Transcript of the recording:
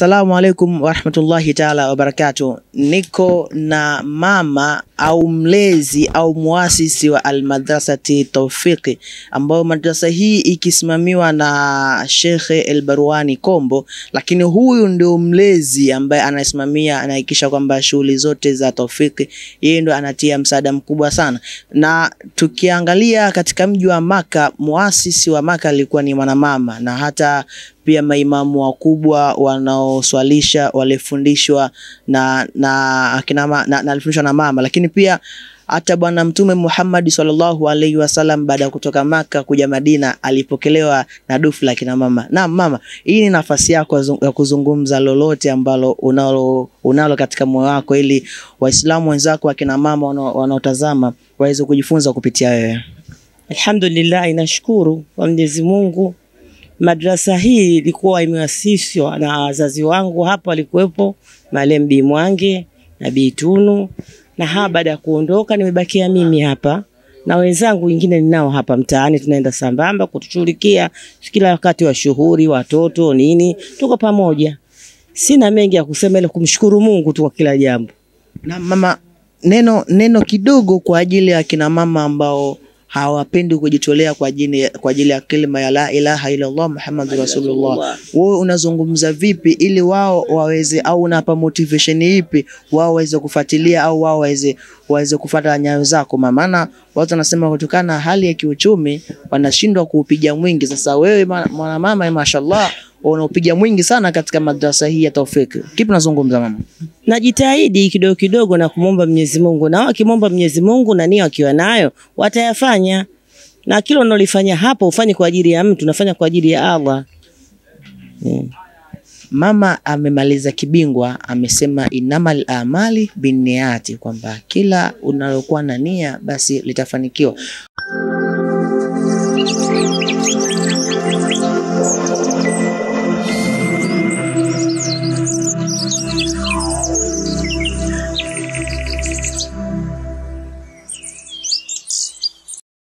Assalamu alaikum warahmatullahi taala wabarakatu. Niko na mama au mlezi au muasisi wa Almadrasati Taufiqi, ambayo madrasa hii ikisimamiwa na Shekhe Elbarwani Kombo, lakini huyu ndio mlezi ambaye anasimamia, anahakikisha kwamba shughuli zote za Taufiqi, yeye ndio anatia msaada mkubwa sana. Na tukiangalia katika mji wa Maka, muasisi wa Maka alikuwa ni mwanamama na hata pia maimamu wakubwa wanaoswalisha walifundishwa na na akina na, na, na, na mama, lakini pia hata Bwana Mtume Muhammad sallallahu alaihi wasallam baada ya kutoka Maka kuja Madina alipokelewa na dufu la kina mama. Naam mama, hii ni nafasi yako ya kuzungumza lolote ambalo unalo, unalo katika moyo wako ili Waislamu wenzako wa kina mama wanaotazama waweze kujifunza kupitia wewe. Alhamdulillah, nashukuru kwa Mwenyezi Mungu. Madrasa hii ilikuwa imeasisiwa na wazazi wangu, hapa walikuwepo Malem Bi Mwange na Bi Tunu na haa, baada ya kuondoka nimebakia mimi hapa na wenzangu wengine ninao hapa mtaani, tunaenda sambamba kutushughulikia kila wakati wa shughuli, watoto nini, tuko pamoja. Sina mengi ya kusema ila kumshukuru Mungu tu kwa kila jambo. Na mama, neno neno kidogo kwa ajili ya kina mama ambao hawapendi kujitolea kwa ajili kwa ajili ya kalima ya la ilaha Allah muhammadur rasulullah. Wewe unazungumza vipi ili wao waweze, au unapa motivation ipi wao waweze kufuatilia au wao waweze waweze kufuata nyayo zako? Maana watu wanasema kutokana na hali ya kiuchumi wanashindwa kuupiga mwingi. Sasa wewe mwanamama, mashallah wanaopiga mwingi sana katika madrasa hii ya Taufik. Kipi unazungumza mama? Najitahidi kidogo kidogo na kumwomba Mwenyezi Mungu, na wakimwomba Mwenyezi Mungu na nia wakiwa nayo watayafanya, na kila unalifanya hapo ufanye kwa ajili ya mtu, nafanya kwa ajili ya Allah. Hmm. Mama amemaliza kibingwa, amesema inamal amali binniyati, kwamba kila unalokuwa na nia basi litafanikiwa.